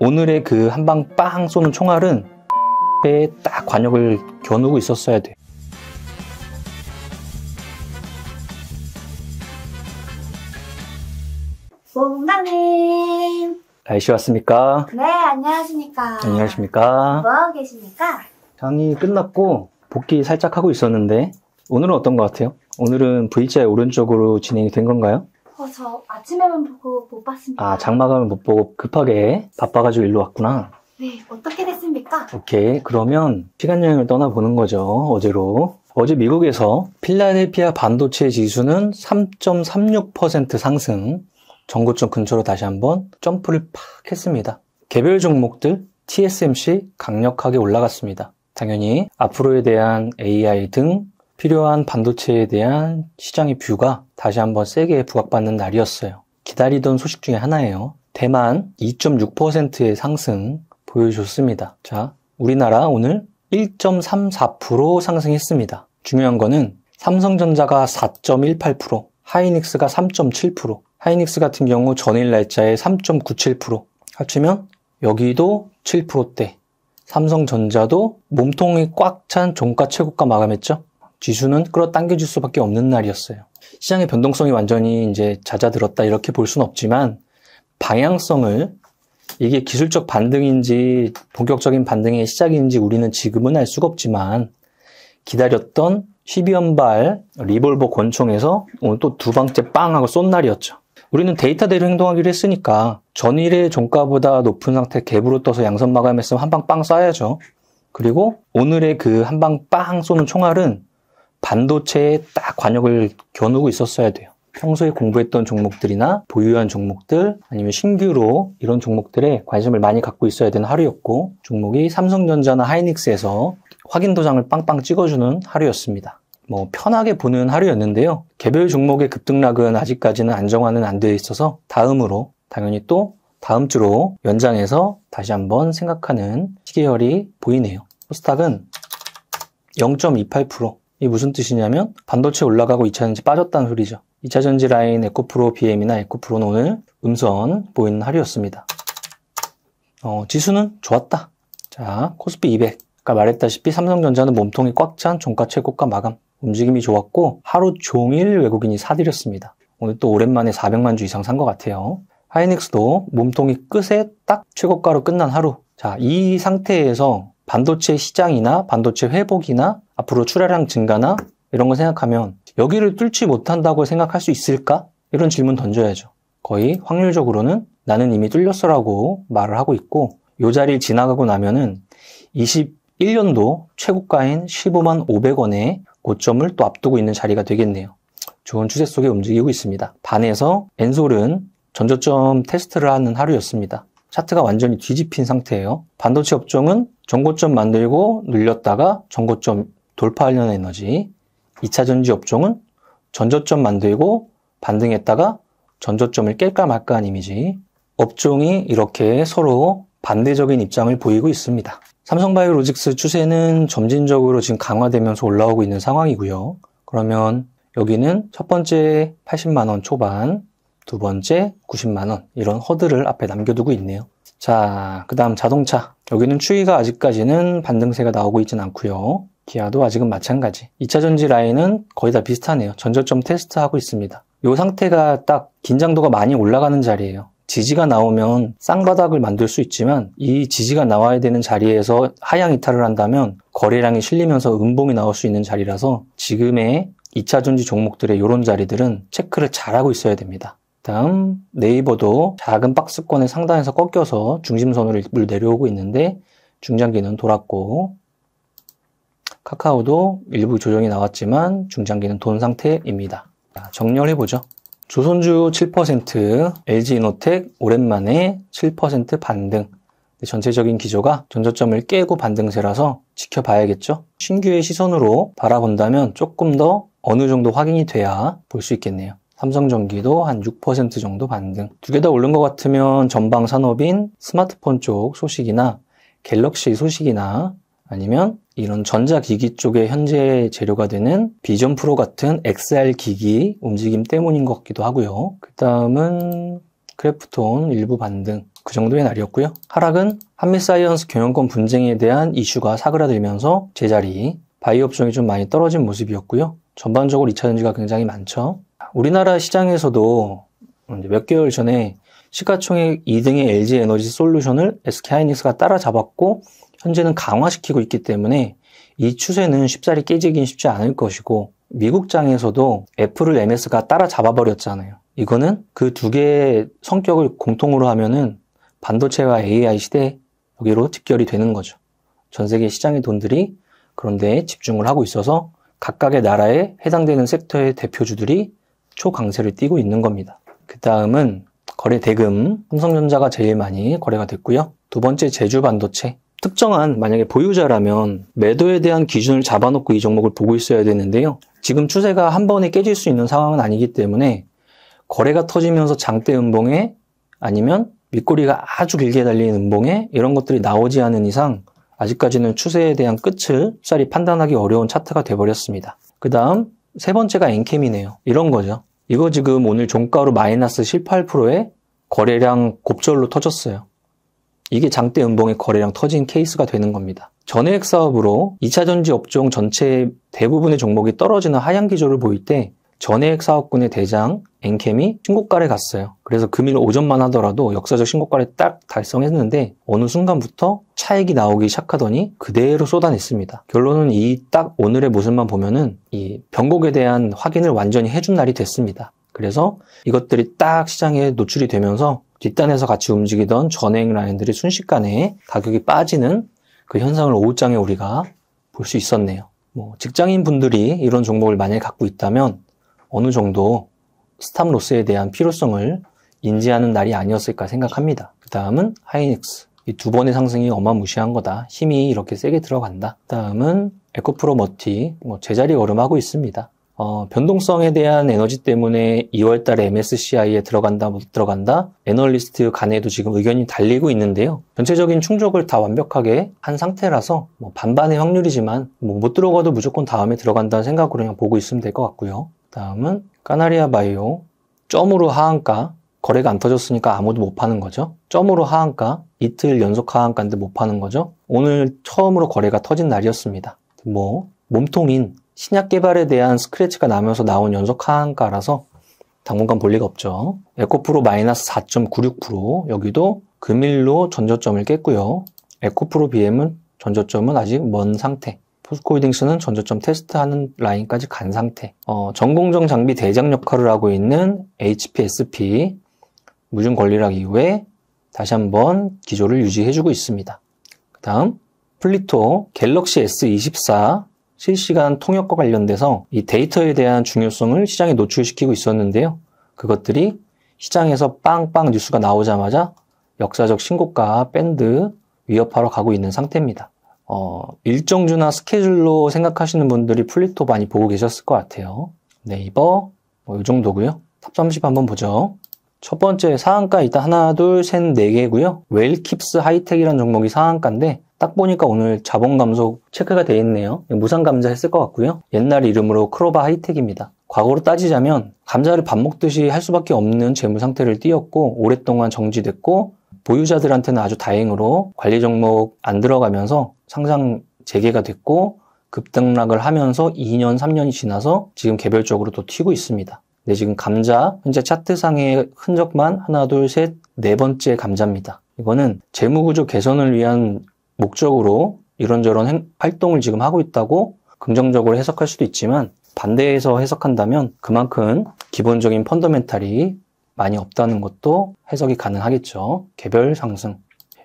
오늘의 그한방빵 쏘는 총알은 배에 딱 관역을 겨누고 있었어야 돼. 몽당님 날씨 왔습니까? 네, 안녕하십니까. 안녕하십니까. 뭐하고 계십니까? 장이 끝났고 복귀 살짝 하고 있었는데 오늘은 어떤 것 같아요? 오늘은 V자의 오른쪽으로 진행이 된 건가요? 어, 저 아침에만 보고 못 봤습니다. 아, 장마감을 못 보고 급하게 네. 바빠가지고 일로 왔구나. 네, 어떻게 됐습니까? 오케이. 그러면 시간 여행을 떠나보는 거죠. 어제로. 어제 미국에서 필라델피아 반도체 지수는 3.36% 상승, 전고점 근처로 다시 한번 점프를 팍 했습니다. 개별 종목들 TSMC 강력하게 올라갔습니다. 당연히 앞으로에 대한 AI 등 필요한 반도체에 대한 시장의 뷰가 다시 한번 세게 부각받는 날이었어요. 기다리던 소식 중에 하나예요. 대만 2.6%의 상승 보여줬습니다. 자, 우리나라 오늘 1.34% 상승했습니다. 중요한 거는 삼성전자가 4.18%, 하이닉스가 3.7%, 하이닉스 같은 경우 전일 날짜에 3.97% 합치면 여기도 7%대, 삼성전자도 몸통이 꽉 찬 종가 최고가 마감했죠. 지수는 끌어당겨질 수밖에 없는 날이었어요. 시장의 변동성이 완전히 이제 잦아들었다 이렇게 볼 수는 없지만 방향성을 이게 기술적 반등인지 본격적인 반등의 시작인지 우리는 지금은 알 수가 없지만 기다렸던 12연발 리볼버 권총에서 오늘 또두 방째 빵 하고 쏜 날이었죠. 우리는 데이터대로 행동하기로 했으니까 전일의 종가보다 높은 상태 갭으로 떠서 양선 마감했으면 한 방 빵 쏴야죠. 그리고 오늘의 그 한 방 빵 쏘는 총알은 반도체에 딱 관역을 겨누고 있었어야 돼요. 평소에 공부했던 종목들이나 보유한 종목들 아니면 신규로 이런 종목들에 관심을 많이 갖고 있어야 되는 하루였고 종목이 삼성전자나 하이닉스에서 확인 도장을 빵빵 찍어주는 하루였습니다. 뭐 편하게 보는 하루였는데요. 개별 종목의 급등락은 아직까지는 안정화는 안 돼 있어서 다음으로 당연히 또 다음 주로 연장해서 다시 한번 생각하는 시계열이 보이네요. 코스닥은 0.28% 이게 무슨 뜻이냐면 반도체 올라가고 2차전지 빠졌다는 소리죠. 2차전지 라인 에코프로 BM이나 에코프로는 오늘 음선 보이는 하루였습니다. 어, 지수는 좋았다. 자, 코스피 200. 아까 말했다시피 삼성전자는 몸통이 꽉 찬 종가 최고가 마감. 움직임이 좋았고 하루 종일 외국인이 사들였습니다. 오늘 또 오랜만에 400만 주 이상 산 것 같아요. 하이닉스도 몸통이 끝에 딱 최고가로 끝난 하루. 자, 이 상태에서 반도체 시장이나 반도체 회복이나 앞으로 출하량 증가나 이런 거 생각하면 여기를 뚫지 못한다고 생각할 수 있을까? 이런 질문 던져야죠. 거의 확률적으로는 나는 이미 뚫렸어라고 말을 하고 있고 이 자리를 지나가고 나면은 21년도 최고가인 15만 500원의 고점을 또 앞두고 있는 자리가 되겠네요. 좋은 추세 속에 움직이고 있습니다. 반에서 엔솔은 전조점 테스트를 하는 하루였습니다. 차트가 완전히 뒤집힌 상태예요. 반도체 업종은 전고점 만들고 늘렸다가 전고점 돌파하려는 에너지, 2차 전지 업종은 전저점 만들고 반등했다가 전저점을 깰까 말까 한 이미지, 업종이 이렇게 서로 반대적인 입장을 보이고 있습니다. 삼성바이오로직스 추세는 점진적으로 지금 강화되면서 올라오고 있는 상황이고요. 그러면 여기는 첫 번째 80만원 초반, 두 번째 90만원 이런 허들을 앞에 남겨두고 있네요. 자, 그 다음 자동차. 여기는 추위가 아직까지는 반등세가 나오고 있진 않고요. 기아도 아직은 마찬가지. 2차 전지 라인은 거의 다 비슷하네요. 전저점 테스트하고 있습니다. 이 상태가 딱 긴장도가 많이 올라가는 자리예요. 지지가 나오면 쌍바닥을 만들 수 있지만 이 지지가 나와야 되는 자리에서 하향 이탈을 한다면 거래량이 실리면서 음봉이 나올 수 있는 자리라서 지금의 2차 전지 종목들의 이런 자리들은 체크를 잘하고 있어야 됩니다. 다음 네이버도 작은 박스권의 상단에서 꺾여서 중심선으로 일부 내려오고 있는데 중장기는 돌았고 카카오도 일부 조정이 나왔지만 중장기는 돈 상태입니다. 정렬해보죠. 조선주 7%, LG이노텍 오랜만에 7% 반등. 전체적인 기조가 전저점을 깨고 반등세라서 지켜봐야겠죠. 신규의 시선으로 바라본다면 조금 더 어느 정도 확인이 돼야 볼 수 있겠네요. 삼성전기도 한 6% 정도 반등. 두 개 다 오른 것 같으면 전방 산업인 스마트폰 쪽 소식이나 갤럭시 소식이나 아니면 이런 전자기기 쪽에 현재 재료가 되는 비전 프로 같은 XR 기기 움직임 때문인 것 같기도 하고요. 그 다음은 크래프톤 일부 반등 그 정도의 날이었고요. 하락은 한미사이언스 경영권 분쟁에 대한 이슈가 사그라들면서 제자리 바이옵 업종이 좀 많이 떨어진 모습이었고요. 전반적으로 2차전지가 굉장히 많죠. 우리나라 시장에서도 몇 개월 전에 시가총액 2등의 LG 에너지 솔루션을 SK 하이닉스가 따라잡았고 현재는 강화시키고 있기 때문에 이 추세는 쉽사리 깨지긴 쉽지 않을 것이고 미국장에서도 애플을 MS가 따라잡아버렸잖아요. 이거는 그 두 개의 성격을 공통으로 하면은 반도체와 AI 시대 여기로 직결이 되는 거죠. 전 세계 시장의 돈들이 그런데 집중을 하고 있어서 각각의 나라에 해당되는 섹터의 대표주들이 초강세를 띄고 있는 겁니다. 그 다음은 거래 대금, 삼성전자가 제일 많이 거래가 됐고요. 두 번째 제주 반도체. 특정한 만약에 보유자라면 매도에 대한 기준을 잡아놓고 이 종목을 보고 있어야 되는데요. 지금 추세가 한 번에 깨질 수 있는 상황은 아니기 때문에 거래가 터지면서 장대 음봉에 아니면 밑꼬리가 아주 길게 달린 음봉에 이런 것들이 나오지 않은 이상 아직까지는 추세에 대한 끝을 쌀이 판단하기 어려운 차트가 돼버렸습니다. 그 다음 세 번째가 엔캠이네요. 이런 거죠. 이거 지금 오늘 종가로 마이너스 1 8의 거래량 곱절로 터졌어요. 이게 장대 음봉의 거래량 터진 케이스가 되는 겁니다. 전액 사업으로 2차전지 업종 전체 대부분의 종목이 떨어지는 하향 기조를 보일 때 전해액 사업군의 대장 엔캠이 신고가를 갔어요. 그래서 금일 오전만 하더라도 역사적 신고가를 딱 달성했는데 어느 순간부터 차익이 나오기 시작하더니 그대로 쏟아냈습니다. 결론은 이 딱 오늘의 모습만 보면은 이 변곡에 대한 확인을 완전히 해준 날이 됐습니다. 그래서 이것들이 딱 시장에 노출이 되면서 뒷단에서 같이 움직이던 전액 라인들이 순식간에 가격이 빠지는 그 현상을 오후장에 우리가 볼 수 있었네요. 뭐 직장인 분들이 이런 종목을 만약에 갖고 있다면 어느 정도 스탑로스에 대한 필요성을 인지하는 날이 아니었을까 생각합니다. 그 다음은 하이닉스. 이 두 번의 상승이 어마무시한 거다. 힘이 이렇게 세게 들어간다. 그 다음은 에코프로 머티 뭐 제자리 걸음하고 있습니다. 어, 변동성에 대한 에너지 때문에 2월달 MSCI에 들어간다 못 들어간다 애널리스트 간에도 지금 의견이 달리고 있는데요. 전체적인 충족을 다 완벽하게 한 상태라서 뭐 반반의 확률이지만 뭐못 들어가도 무조건 다음에 들어간다는 생각으로 그냥 보고 있으면 될 것 같고요. 다음은 까나리아 바이오 점으로 하한가 거래가 안 터졌으니까 아무도 못 파는 거죠. 점으로 하한가 이틀 연속 하한가인데 못 파는 거죠. 오늘 처음으로 거래가 터진 날이었습니다. 뭐 몸통인 신약 개발에 대한 스크래치가 나면서 나온 연속 하한가라서 당분간 볼 리가 없죠. 에코프로 마이너스 4.96% 여기도 금일로 전저점을 깼고요. 에코프로 BM은 전저점은 아직 먼 상태. 포스코이딩스는전조점 테스트하는 라인까지 간 상태. 어, 전공정 장비 대장 역할을 하고 있는 HPSP 무중 권리락 이후에 다시 한번 기조를 유지해주고 있습니다. 그 다음 플리토 갤럭시 S24 실시간 통역과 관련돼서 이 데이터에 대한 중요성을 시장에 노출시키고 있었는데요. 그것들이 시장에서 빵빵 뉴스가 나오자마자 역사적 신고가 밴드 위협하러 가고 있는 상태입니다. 어, 일정주나 스케줄로 생각하시는 분들이 플리토 많이 보고 계셨을 것 같아요. 네이버 뭐 이 정도고요. 탑 30 한번 보죠. 첫 번째 상한가 일단 하나 둘 셋 네 개고요. 웰킵스 하이텍이라는 종목이 상한가인데 딱 보니까 오늘 자본 감소 체크가 돼 있네요. 무상 감자했을 것 같고요. 옛날 이름으로 크로바 하이텍입니다. 과거로 따지자면 감자를 밥 먹듯이 할 수밖에 없는 재무 상태를 띄었고 오랫동안 정지됐고 보유자들한테는 아주 다행으로 관리 종목 안 들어가면서 상장 재개가 됐고 급등락을 하면서 2년, 3년이 지나서 지금 개별적으로 또 튀고 있습니다. 근 지금 감자, 현재 차트상의 흔적만 하나, 둘, 셋, 네 번째 감자입니다. 이거는 재무구조 개선을 위한 목적으로 이런저런 행, 활동을 지금 하고 있다고 긍정적으로 해석할 수도 있지만 반대에서 해석한다면 그만큼 기본적인 펀더멘탈이 많이 없다는 것도 해석이 가능하겠죠. 개별 상승.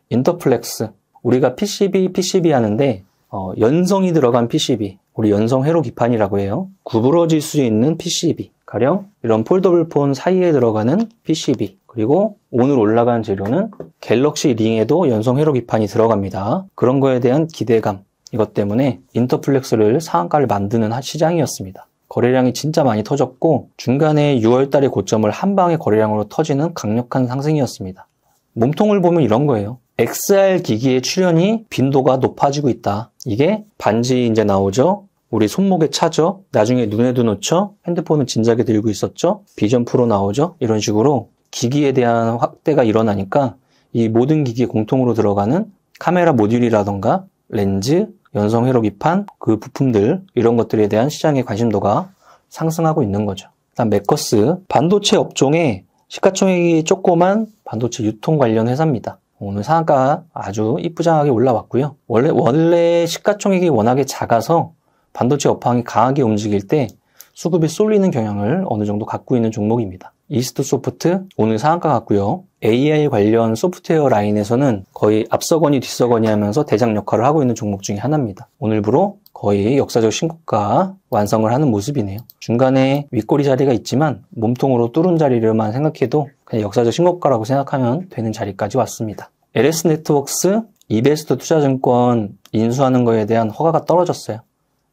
인터플렉스. 우리가 PCB, PCB 하는데 어, 연성이 들어간 PCB, 우리 연성 회로 기판이라고 해요. 구부러질 수 있는 PCB, 가령 이런 폴더블폰 사이에 들어가는 PCB, 그리고 오늘 올라간 재료는 갤럭시 링에도 연성 회로 기판이 들어갑니다. 그런 거에 대한 기대감, 이것 때문에 인터플렉스를 상한가를 만드는 시장이었습니다. 거래량이 진짜 많이 터졌고 중간에 6월 달에 고점을 한 방의 거래량으로 터지는 강력한 상승이었습니다. 몸통을 보면 이런 거예요. XR 기기의 출현이 빈도가 높아지고 있다. 이게 반지 이제 나오죠. 우리 손목에 차죠. 나중에 눈에도 놓죠. 핸드폰은 진작에 들고 있었죠. 비전 프로 나오죠. 이런 식으로 기기에 대한 확대가 일어나니까 이 모든 기기에 공통으로 들어가는 카메라 모듈이라던가 렌즈, 연성 회로 기판, 그 부품들 이런 것들에 대한 시장의 관심도가 상승하고 있는 거죠. 일단 메커스 반도체 업종의 시가총액이 조그만 반도체 유통 관련 회사입니다. 오늘 상한가 아주 이쁘장하게 올라왔고요. 원래 원래 시가총액이 워낙에 작아서 반도체 업황이 강하게 움직일 때 수급이 쏠리는 경향을 어느 정도 갖고 있는 종목입니다. 이스트 소프트 오늘 상한가 같고요. AI 관련 소프트웨어 라인에서는 거의 앞서거니 뒤서거니 하면서 대장 역할을 하고 있는 종목 중에 하나입니다. 오늘부로 거의 역사적 신고가 완성을 하는 모습이네요. 중간에 윗꼬리 자리가 있지만 몸통으로 뚫은 자리를만 생각해도 그냥 역사적 신고가라고 생각하면 되는 자리까지 왔습니다. LS 네트웍스 이베스트 투자증권 인수하는 거에 대한 허가가 떨어졌어요.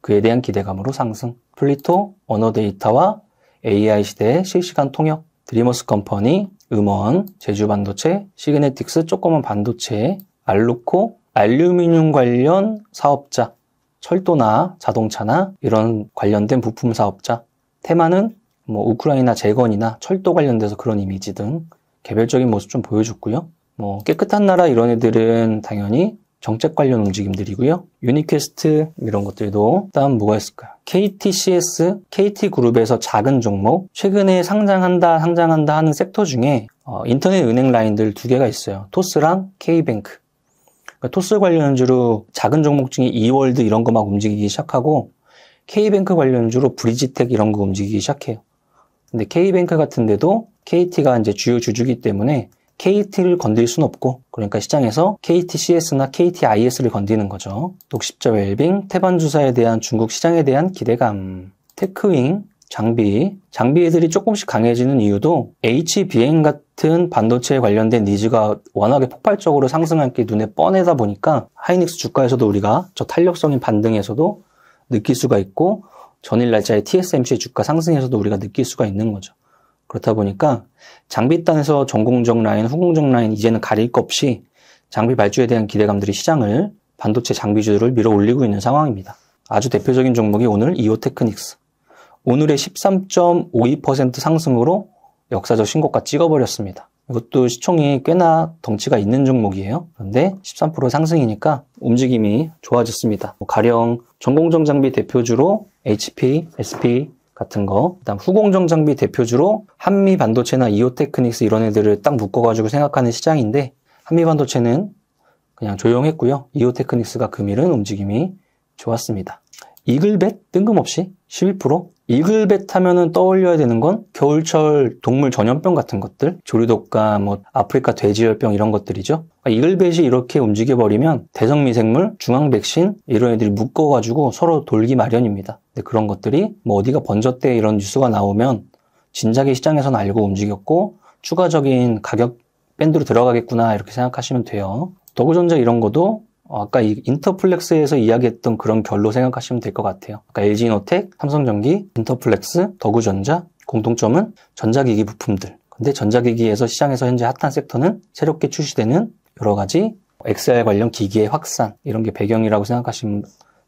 그에 대한 기대감으로 상승. 플리토 언어 데이터와 AI 시대의 실시간 통역 드리머스 컴퍼니, 음원, 제주반도체, 시그네틱스, 조그만 반도체, 알루코, 알루미늄 관련 사업자, 철도나 자동차나 이런 관련된 부품 사업자, 테마는 뭐 우크라이나 재건이나 철도 관련돼서 그런 이미지 등 개별적인 모습 좀 보여줬고요. 뭐 깨끗한 나라 이런 애들은 당연히 정책 관련 움직임들이고요. 유니퀘스트 이런 것들도 다음 뭐가 있을까요? KTCS, KT그룹에서 작은 종목, 최근에 상장한다, 상장한다 하는 섹터 중에 어, 인터넷 은행 라인들 두 개가 있어요. 토스랑 K뱅크. 그러니까 토스 관련주로 작은 종목 중에 이월드 e 이런 거 막 움직이기 시작하고 K뱅크 관련주로 브리지텍 이런 거 움직이기 시작해요. 근데 K뱅크 같은 데도 KT가 이제 주요 주주기 때문에 KT를 건드릴 수는 없고 그러니까 시장에서 KTCS나 KTIS를 건드리는 거죠. 독십자 웰빙, 태반 주사에 대한 중국 시장에 대한 기대감, 테크윙, 장비, 장비들이 조금씩 강해지는 이유도 HBM 같은 반도체에 관련된 니즈가 워낙에 폭발적으로 상승할게 눈에 뻔하다 보니까 하이닉스 주가에서도 우리가 저탄력성인 반등에서도 느낄 수가 있고 전일 날짜의 TSMC 주가 상승에서도 우리가 느낄 수가 있는 거죠. 그렇다 보니까 장비단에서 전공정 라인, 후공정 라인 이제는 가릴 것 없이 장비 발주에 대한 기대감들이 시장을 반도체 장비주를 밀어 올리고 있는 상황입니다. 아주 대표적인 종목이 오늘 이오 테크닉스. 오늘의 13.52% 상승으로 역사적 신고가 찍어버렸습니다. 이것도 시총이 꽤나 덩치가 있는 종목이에요. 그런데 13% 상승이니까 움직임이 좋아졌습니다. 가령 전공정 장비 대표주로 HP, SP, 같은 거, 그다음 후공정 장비 대표주로 한미 반도체나 이오테크닉스 이런 애들을 딱 묶어가지고 생각하는 시장인데 한미 반도체는 그냥 조용했고요. 이오테크닉스가 금일은 그 움직임이 좋았습니다. 이글벳 뜬금없이 12% 이글벳 하면은 떠올려야 되는 건 겨울철 동물 전염병 같은 것들 조류독감 뭐 아프리카 돼지열병 이런 것들이죠 그러니까 이글벳이 이렇게 움직여버리면 대성미생물 중앙백신 이런 애들이 묶어가지고 서로 돌기 마련입니다 근 그런 것들이 뭐 어디가 번졌대 이런 뉴스가 나오면 진작에 시장에선 알고 움직였고 추가적인 가격 밴드로 들어가겠구나 이렇게 생각하시면 돼요. 더그전자 이런 거도 아까 이 인터플렉스에서 이야기했던 그런 결로 생각하시면 될 것 같아요. 아까 LG노텍, 삼성전기, 인터플렉스, 더그전자 공통점은 전자기기 부품들. 근데 전자기기에서 시장에서 현재 핫한 섹터는 새롭게 출시되는 여러 가지 XR 관련 기기의 확산 이런 게 배경이라고 생각하시면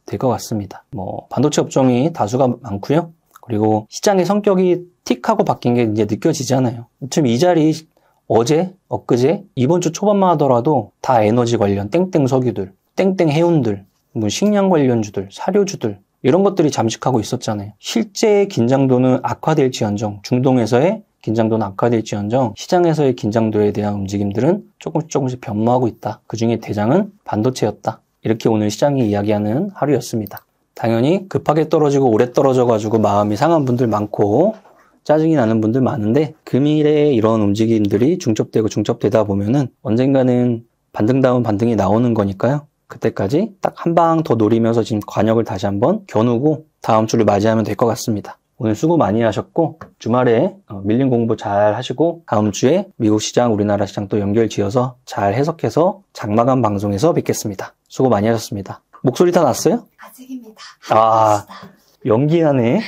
될것 같습니다. 뭐 반도체 업종이 다수가 많고요. 그리고 시장의 성격이 틱하고 바뀐 게 이제 느껴지잖아요. 지금 이 자리 어제, 엊그제, 이번 주 초반만 하더라도 다 에너지 관련 땡땡 석유들, 땡땡 해운들, 뭐 식량 관련주들, 사료주들 이런 것들이 잠식하고 있었잖아요. 실제 긴장도는 악화될지언정 중동에서의 긴장도는 악화될지언정 시장에서의 긴장도에 대한 움직임들은 조금씩 조금씩 변모하고 있다. 그중에 대장은 반도체였다. 이렇게 오늘 시장이 이야기하는 하루였습니다. 당연히 급하게 떨어지고 오래 떨어져가지고 마음이 상한 분들 많고 짜증이 나는 분들 많은데 금일에 그 이런 움직임들이 중첩되고 중첩되다 보면은 언젠가는 반등 다운 반등이 나오는 거니까요. 그때까지 딱 한 방 더 노리면서 지금 관역을 다시 한번 겨누고 다음 주를 맞이하면 될 것 같습니다. 오늘 수고 많이 하셨고 주말에 어, 밀린 공부 잘 하시고 다음 주에 미국 시장, 우리나라 시장 또 연결 지어서 잘 해석해서 장마감 방송에서 뵙겠습니다. 수고 많이 하셨습니다. 목소리 다 났어요? 아직입니다. 아, 연기하네.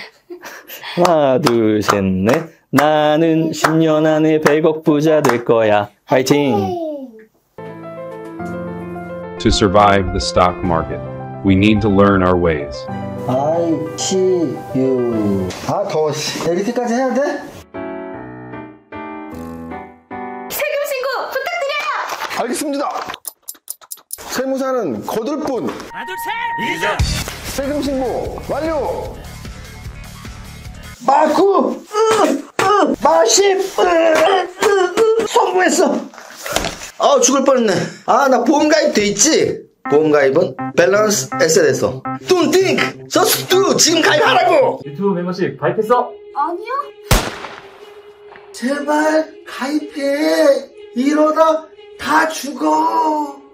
하나, 둘, 셋, 넷. 나는 10년 안에 100억 부자 될 거야. 파이팅 네. To survive the stock market, we need to learn our ways. I see you. 아 더워. 씨. 이렇게까지 해야 돼? 세금 신고 부탁드려요. 알겠습니다. 세무사는 거둘 뿐. 하나 둘 셋. 이자. 세금 신고 완료. 마구 마십 성공했어. 아 죽을 뻔했네. 아 나 보험 가입 돼 있지? 보험 가입은 밸런스 에셋에서 Don't think! Just do! 지금 가입하라고! 유튜브 멤버십 가입했어? 아니요 제발 가입해 이러다 다 죽어